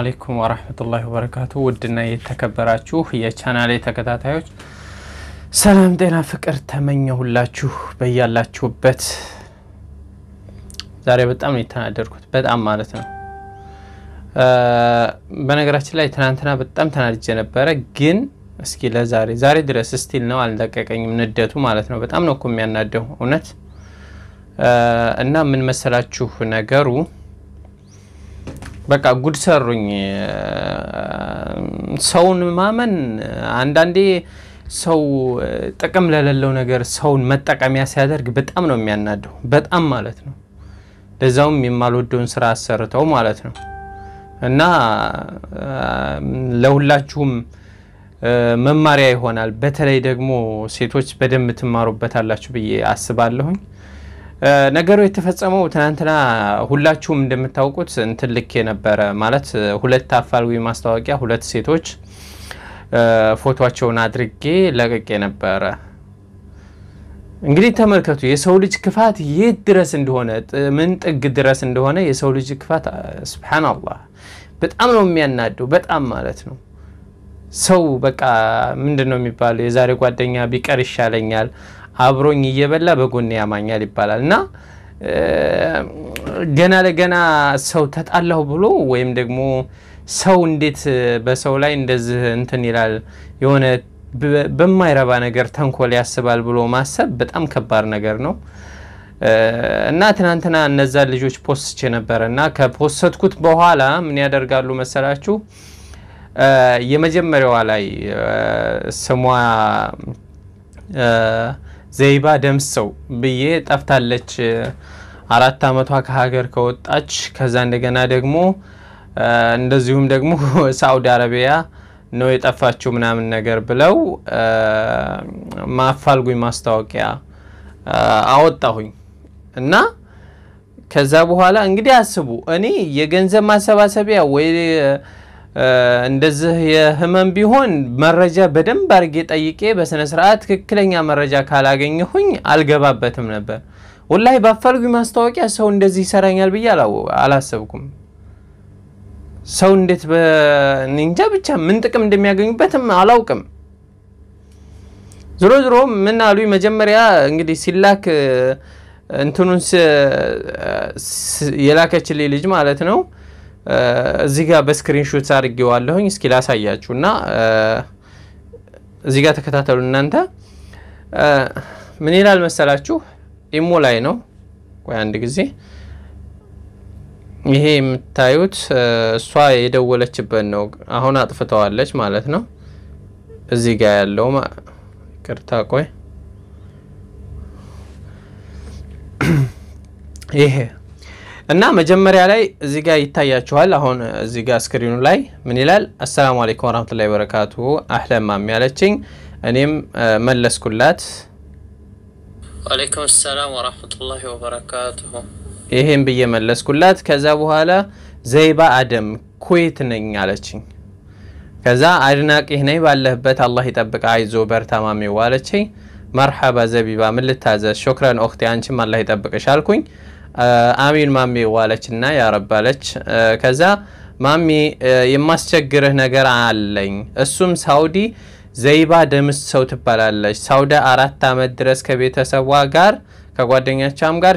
አለይኩም ወራህመቱላሂ ወበረካቱ። ውድና የተከበራችሁ የቻናሌ ተከታታዮች ሰላም፣ ጤና፣ ፍቅር ተመኘሁላችሁ በያላችሁበት። ዛሬ በጣም ነው በጣም ማለት ነው። በነገራችን ላይ ትናንትና በጣም ተናድጀ ነበረ ግን እስኪ ለዛሬ ዛሬ ድረስ ስቲል ነው አልለቀቀኝም፣ ንደቱ ማለት ነው። በጣም ነው እኮ የሚያናደው እውነት። እና ምን መሰላችሁ ነገሩ በቃ ጉድ ሰሩኝ። ሰውን ማመን አንዳንዴ ሰው ጥቅም ለሌለው ነገር ሰውን መጠቀሚያ ሲያደርግ በጣም ነው የሚያናደው፣ በጣም ማለት ነው። ለዛውም የማልወደውን ስራ አሰርተው ማለት ነው። እና ለሁላችሁም መማሪያ ይሆናል። በተለይ ደግሞ ሴቶች በደንብ ትማሩበታላችሁ ብዬ አስባለሁኝ። ነገሩ የተፈጸመው ትናንትና ሁላችሁም እንደምታውቁት እንትን ልክ የነበረ ማለት ሁለት አፋልጉኝ ማስታወቂያ ሁለት ሴቶች ፎቶቸውን አድርጌ ለቅቄ ነበረ። እንግዲህ ተመልከቱ የሰው ልጅ ክፋት የት ድረስ እንደሆነ ምን ጥግ ድረስ እንደሆነ የሰው ልጅ ክፋት ስብሓን በጣም ነው የሚያናደው፣ በጣም ማለት ነው። ሰው በቃ ምንድን ነው የሚባለው የዛሬ ጓደኛ ቢቀር ይሻለኛል፣ አብሮኝ እየበላ በጎን ያማኛል ይባላል እና ገና ለገና ሰው ተጣላሁ ብሎ ወይም ደግሞ ሰው እንዴት በሰው ላይ እንደዚህ እንትን ይላል የሆነ በማይረባ ነገር ተንኮል ያስባል ብሎ ማሰብ በጣም ከባድ ነገር ነው እና ትናንትና እነዛን ልጆች ፖስትቼ ነበረ እና ከፖሰትኩት በኋላ ምን ያደርጋሉ መሰላችሁ የመጀመሪያዋ ላይ ስሟ ዘይባ ደምሰው ብዬ ጠፍታለች። አራት አመቷ ከሀገር ከወጣች ከዛ እንደገና ደግሞ እንደዚሁም ደግሞ ሳዑዲ አረቢያ ነው የጠፋችው ምናምን ነገር ብለው ማፋልጉኝ ማስታወቂያ አወጣሁኝ እና ከዛ በኋላ እንግዲህ አስቡ እኔ የገንዘብ ማሰባሰቢያ ወይ እንደዚህ የህመም ቢሆን መረጃ በደንብ አድርጌ ጠይቄ በስነ ስርዓት ትክክለኛ መረጃ ካላገኘሁኝ አልገባበትም ነበር። ወላሂ ባፈልጉኝ ማስታወቂያ ሰው እንደዚህ ይሰራኛል ብዬ አላሰብኩም። ሰው እንዴት በእንጃ ብቻ ምን ጥቅም እንደሚያገኙበትም አላውቅም። ዝሮ ዝሮ ምን አሉኝ መጀመሪያ እንግዲህ ሲላክ እንትኑን የላከችልኝ ልጅ ማለት ነው እዚህ ጋር በስክሪንሾት አድርጌዋለሁኝ። እስኪ ላሳያችሁ እና እዚህ ጋር ተከታተሉ እናንተ። ምን ይላል መሰላችሁ? ኢሞ ላይ ነው። ቆይ አንድ ጊዜ ይሄ የምታዩት እሷ የደወለችበት ነው። አሁን አጥፍተዋለች ማለት ነው። እዚህ ጋር ያለው ቅርታ፣ ቆይ ይሄ እና መጀመሪያ ላይ እዚህ ጋር ይታያችኋል። አሁን እዚህ ጋር ስክሪኑ ላይ ምን ይላል? አሰላሙ አለይኩም ወራህመቱላሂ ወበረካቱ አህለማም ያለችኝ እኔም መለስኩላት። ወአለይኩም ሰላም ወራህመቱላሂ ወበረካቱ ይሄን ብዬ መለስኩላት። ከዛ በኋላ ዘይባ አደም ኩዌት ነኝ አለችኝ። ከዛ አድናቂህ ነኝ ባለህበት አላህ ይጠብቅ፣ አይዞ በርታ ማሚው አለችኝ። መርሐባ ዘቢባ፣ ምን ልታዘዝ? ሾክረን ኦክቴ፣ አንቺም አላህ ይጠብቅሽ አልኩኝ። አሚን ማሜ ዋለች እና ያረባለች። ከዛ ማሜ የማስቸግርህ ነገር አለኝ። እሱም ሳውዲ ዘይባ ደምስ ሰው ትባላለች። ሳውዲ አራት ዓመት ድረስ ከቤተሰቧ ጋር ከጓደኛቻም ጋር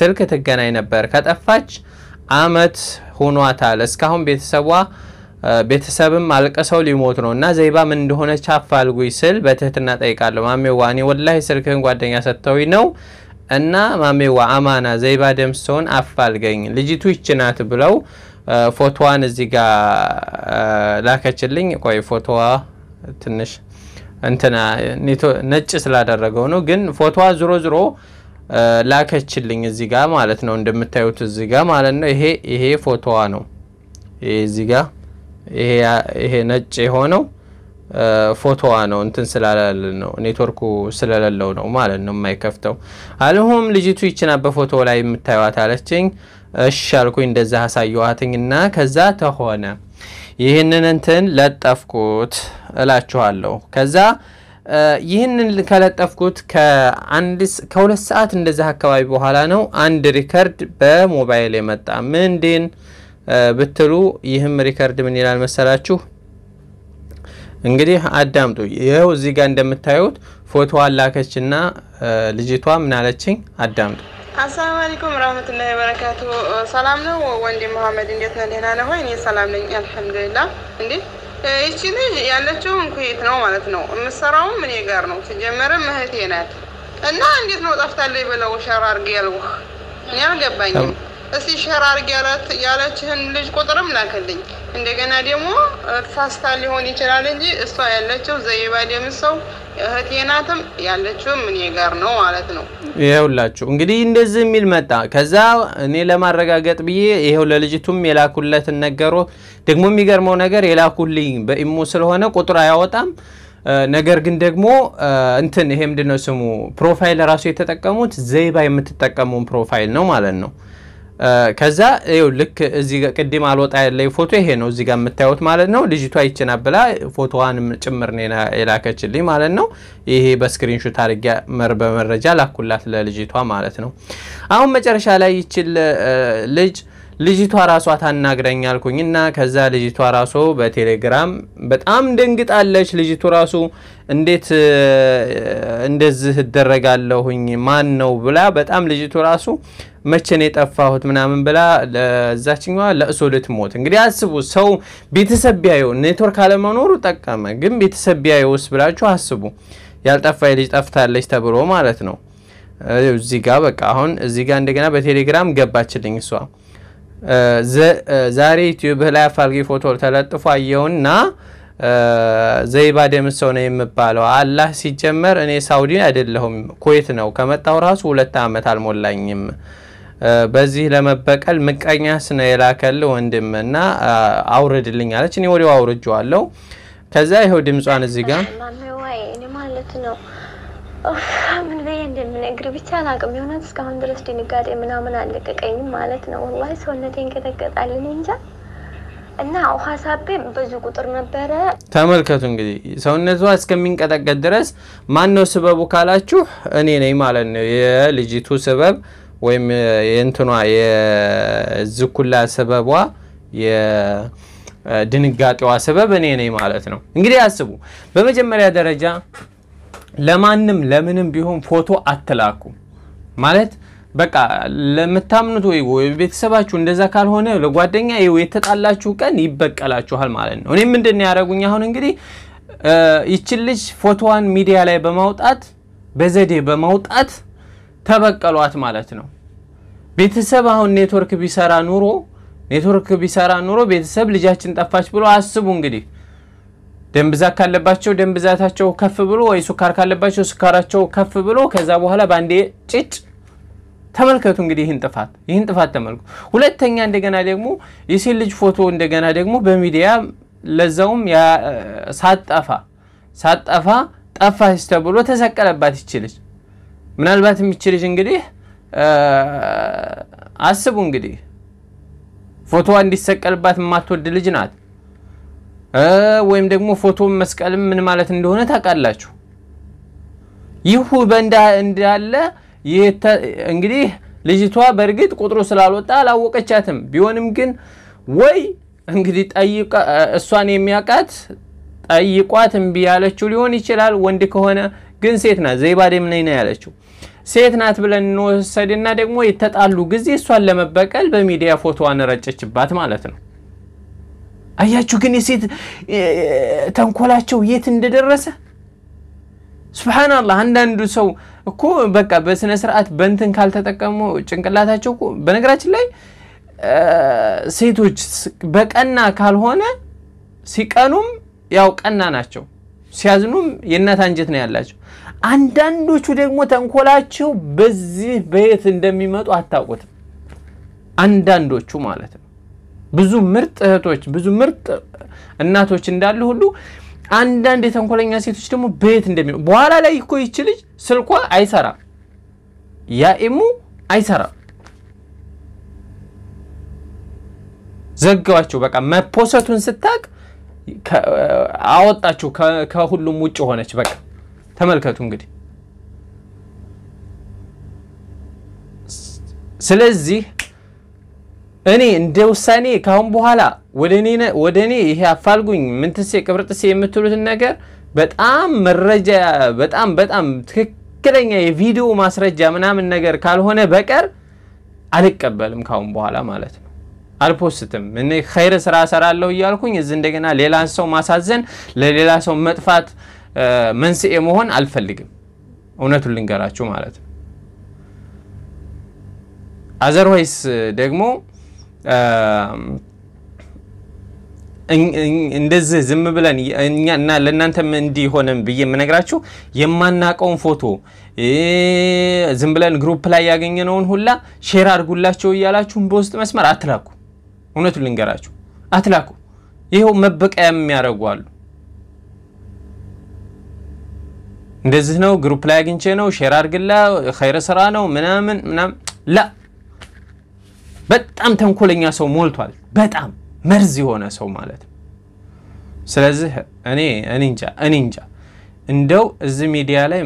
ስልክ ትገናኝ ነበር። ከጠፋች አመት ሆኗታል። እስካሁን ቤተሰቧ ቤተሰብም አልቅሰው ሊሞት ነው እና ዘይባ ምን እንደሆነች አፋልጉኝ ስል በትህትና ጠይቃለሁ። ማሚ እኔ ወላሂ ስልክህን ጓደኛ ሰጥተውኝ ነው እና ማሜዋ አማና ዘይባ ደምሰውን አፋልገኝ ልጅቱ ይችናት ብለው ፎቶዋን እዚህ ጋር ላከችልኝ። ቆይ ፎቶዋ ትንሽ እንትና ነጭ ስላደረገው ነው፣ ግን ፎቶዋ ዝሮ ዝሮ ላከችልኝ እዚህ ጋር ማለት ነው። እንደምታዩት እዚህ ጋር ማለት ነው። ይሄ ይሄ ፎቶዋ ነው። ይሄ እዚህ ጋር ይሄ ነጭ የሆነው ፎቶዋ ነው እንትን ስላለል ነው ኔትወርኩ ስለሌለው ነው ማለት ነው የማይከፍተው አልሁም ልጅቱ ይችና በፎቶ ላይ የምታዩዋት አለችኝ እሺ አልኩኝ እንደዛ አሳየዋትኝና ከዛ ተሆነ ይህንን እንትን ለጠፍኩት እላችኋለሁ ከዛ ይህንን ከለጠፍኩት ከሁለት ሰዓት እንደዛ አካባቢ በኋላ ነው አንድ ሪከርድ በሞባይል የመጣ ምንድን ብትሉ ይህም ሪከርድ ምን ይላል መሰላችሁ እንግዲህ አዳምጡ። ይኸው እዚህ ጋር እንደምታዩት ፎቶ አላከች ላከችና ልጅቷ ምን አለችኝ? አዳምጡ። አሰላሙ አለይኩም ረህመቱላሂ ወበረካቱ። ሰላም ነው ወንድ መሐመድ፣ እንዴት ነው? ደህና ነህ ወይ? እኔ ሰላም ነኝ አልሐምዱሊላ። እንዴ ይቺ ልጅ ያለችው ኩዌት ነው ማለት ነው። የምትሰራውም እኔ ጋር ነው። ሲጀመርም እህቴ ናት እና እንዴት ነው ጠፍታለች ብለው ሸራ አድርጌ ያልኩህ እኔ አልገባኝም። እስቲ ሸር አድርግ ያለችህን ልጅ ቁጥርም ላክልኝ። እንደገና ደግሞ ፋስታ ሊሆን ይችላል እንጂ እሷ ያለችው ዘይባ ደምሰው እህቴ ናትም ያለችውም እኔ ጋር ነው ማለት ነው። ይኸውላችሁ እንግዲህ እንደዚህ የሚል መጣ። ከዛ እኔ ለማረጋገጥ ብዬ ይኸው ለልጅቱም የላኩለትን ነገሮ ደግሞ የሚገርመው ነገር የላኩልኝ በኢሞ ስለሆነ ቁጥር አያወጣም። ነገር ግን ደግሞ እንትን ይሄ ምንድነው ስሙ ፕሮፋይል ራሱ የተጠቀሙት ዘይባ የምትጠቀሙን ፕሮፋይል ነው ማለት ነው። ከዛ ይኸው ልክ እዚህ ቅድም አልወጣ ያለኝ ፎቶ ይሄ ነው፣ እዚህ ጋር የምታዩት ማለት ነው። ልጅቷ ይችና ብላ ፎቶዋን ጭምር ነው የላከችልኝ ማለት ነው። ይሄ በስክሪንሾት መር በመረጃ ላኩላት ለልጅቷ ማለት ነው። አሁን መጨረሻ ላይ ይችል ልጅ ልጅቷ ራሷ ታናግረኝ አልኩኝና ከዛ ልጅቷ ራሶ በቴሌግራም በጣም ደንግጣለች። ልጅቱ ራሱ እንዴት እንደዚህ እደረጋለሁኝ ማን ነው ብላ በጣም ልጅቱ ራሱ መቼ ነው የጠፋሁት ምናምን ብላ ለዛችኛ ለእሶ ልትሞት እንግዲህ አስቡ። ሰው ቤተሰብ ቢያዩ ኔትወርክ አለመኖሩ ጠቀመ፣ ግን ቤተሰብ ቢያዩ ውስጥ ብላችሁ አስቡ። ያልጠፋ ልጅ ጠፍታለች ተብሎ ማለት ነው። እዚህ ጋር በቃ አሁን እዚህ ጋር እንደገና በቴሌግራም ገባችልኝ እሷ ዛሬ ዩቲዩብ ላይ አፋልጊ ፎቶ ተለጥፎ አየውና ዘይባ ደምሰው ነው የምባለው። አላህ ሲጀመር እኔ ሳውዲ አይደለሁም ኩዌት ነው። ከመጣው ራሱ ሁለት ዓመት አልሞላኝም። በዚህ ለመበቀል ምቀኛስ ነው የላከል ወንድም እና አውርድልኝ አለች። እኔ ወዲያው አውርጄዋለሁ። ከዛ ይኸው ድምጿን እዚህ ጋር እንደምነግር ብቻ አላውቅም። የሆነት እስካሁን ድረስ ድንጋጤ ምናምን አለቀቀኝም ማለት ነው። ወላሂ ሰውነቴን ቀጠቀጣልን እንጃ እና ውሃ ሳቤ ብዙ ቁጥር ነበረ። ተመልከቱ እንግዲህ ሰውነቷ እስከሚንቀጠቀጥ ድረስ ማን ነው ስበቡ ካላችሁ እኔ ነኝ ማለት ነው። የልጅቱ ስበብ ወይም የእንትኗ የዝኩላ ስበቧ የድንጋጤዋ ስበብ እኔ ነኝ ማለት ነው። እንግዲህ አስቡ በመጀመሪያ ደረጃ ለማንም ለምንም ቢሆን ፎቶ አትላኩ ማለት በቃ ለምታምኑት ወይ ቤተሰባችሁ እንደዛ ካልሆነ ለጓደኛ የተጣላችሁ ቀን ይበቀላችኋል ማለት ነው። እኔም ምንድን ያደረጉኝ? አሁን እንግዲህ ይችን ልጅ ፎቶዋን ሚዲያ ላይ በማውጣት በዘዴ በማውጣት ተበቀሏት ማለት ነው። ቤተሰብ አሁን ኔትወርክ ቢሰራ ኑሮ ኔትወርክ ቢሰራ ኑሮ ቤተሰብ ልጃችን ጠፋች ብሎ አስቡ እንግዲህ ደም ብዛት ካለባቸው ደም ብዛታቸው ከፍ ብሎ ወይ ሱካር ካለባቸው ስካራቸው ከፍ ብሎ ከዛ በኋላ በአንዴ ጭጭ። ተመልከቱ እንግዲህ ይህን ጥፋት ይህን ጥፋት ተመልኩ። ሁለተኛ እንደገና ደግሞ የሴት ልጅ ፎቶ እንደገና ደግሞ በሚዲያ ለዛውም ሳጠፋ ሳጠፋ ጠፋች ተብሎ ተሰቀለባት ይችልች ምናልባት የሚችልች እንግዲህ አስቡ እንግዲህ ፎቶዋ እንዲሰቀልባት የማትወድ ልጅ ናት። ወይም ደግሞ ፎቶ መስቀልም ምን ማለት እንደሆነ ታውቃላችሁ። በእንዳ እንዳለ እንግዲህ ልጅቷ በእርግጥ ቁጥሩ ስላልወጣ አላወቀቻትም። ቢሆንም ግን ወይ እንግዲህ እሷን የሚያውቃት ጠይቋት እምቢ ያለችው ሊሆን ይችላል። ወንድ ከሆነ ግን ሴት ናት። ዘይባዴ ደምነኝ ነው ያለችው ሴት ናት ብለን እንወሰድና ደግሞ የተጣሉ ጊዜ እሷን ለመበቀል በሚዲያ ፎቶዋን ረጨችባት ማለት ነው። አያችሁ ግን የሴት ተንኮላቸው የት እንደደረሰ ሱብሓናላህ። አንዳንዱ ሰው እኮ በቃ በስነ ስርዓት በንትን ካልተጠቀሙ ጭንቅላታቸው እኮ በነገራችን ላይ ሴቶች በቀና ካልሆነ ሲቀኑም ያው ቀና ናቸው፣ ሲያዝኑም የእናት አንጀት ነው ያላቸው። አንዳንዶቹ ደግሞ ተንኮላቸው በዚህ በየት እንደሚመጡ አታውቁትም። አንዳንዶቹ ማለት ነው። ብዙ ምርጥ እህቶች፣ ብዙ ምርጥ እናቶች እንዳሉ ሁሉ አንዳንድ የተንኮለኛ ሴቶች ደግሞ በየት እንደሚ በኋላ ላይ እኮ ይች ልጅ ስልኳ አይሰራም፣ ያኢሙ አይሰራም፣ ዘጋዋቸው። በቃ መፖሰቱን ስታቅ አወጣችሁ፣ ከሁሉም ውጭ ሆነች። በቃ ተመልከቱ እንግዲህ ስለዚህ እኔ እንደ ውሳኔ ካሁን በኋላ ወደ እኔ ይሄ አፋልጉኝ ምንትሴ ቅብርጥሴ የምትሉትን ነገር በጣም መረጃ በጣም በጣም ትክክለኛ የቪዲዮ ማስረጃ ምናምን ነገር ካልሆነ በቀር አልቀበልም ካሁን በኋላ ማለት ነው። አልፖስትም። እ ኸይር ስራ ሰራለሁ እያልኩኝ እዚህ እንደገና ሌላ ሰው ማሳዘን፣ ለሌላ ሰው መጥፋት መንስኤ መሆን አልፈልግም። እውነቱን ልንገራችሁ ማለት ነው። አዘርዋይስ ደግሞ እንደዚህ ዝም ብለን እና ለእናንተም እንዲህ ሆነን ብዬ የምነግራችሁ የማናቀውን ፎቶ ዝም ብለን ግሩፕ ላይ ያገኘነውን ሁላ ሼር አድርጉላቸው እያላችሁም በውስጥ መስመር አትላኩ። እውነቱ ልንገራችሁ አትላኩ። ይኸው መበቀያ የሚያደርጉ አሉ። እንደዚህ ነው፣ ግሩፕ ላይ አግኝቼ ነው ሼር አድርግላ፣ ኸይረ ስራ ነው ምናምን ምናምን ላ በጣም ተንኮለኛ ሰው ሞልቷል። በጣም መርዝ የሆነ ሰው ማለት ነው። ስለዚህ እኔ እንጃ እኔ እንጃ እንደው እዚህ ሚዲያ ላይ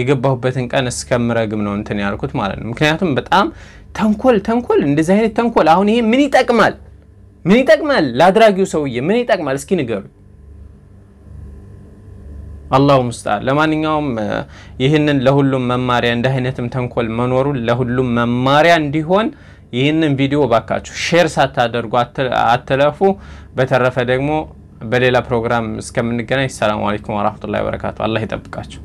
የገባሁበትን ቀን እስከምረግም ነው እንትን ያልኩት ማለት ነው። ምክንያቱም በጣም ተንኮል ተንኮል እንደዚህ አይነት ተንኮል አሁን ይሄ ምን ይጠቅማል? ምን ይጠቅማል? ለአድራጊው ሰውዬ ምን ይጠቅማል? እስኪ ንገሩ። አላሁ ሙስተዓን። ለማንኛውም ይህንን ለሁሉም መማሪያ እንደ አይነትም ተንኮል መኖሩ ለሁሉም መማሪያ እንዲሆን ይህንን ቪዲዮ ባካችሁ ሼር ሳታደርጉ አትለፉ። በተረፈ ደግሞ በሌላ ፕሮግራም እስከምንገናኝ ሰላም አለይኩም ወራህመቱላሂ ወበረካቱ። አላህ ይጠብቃችሁ።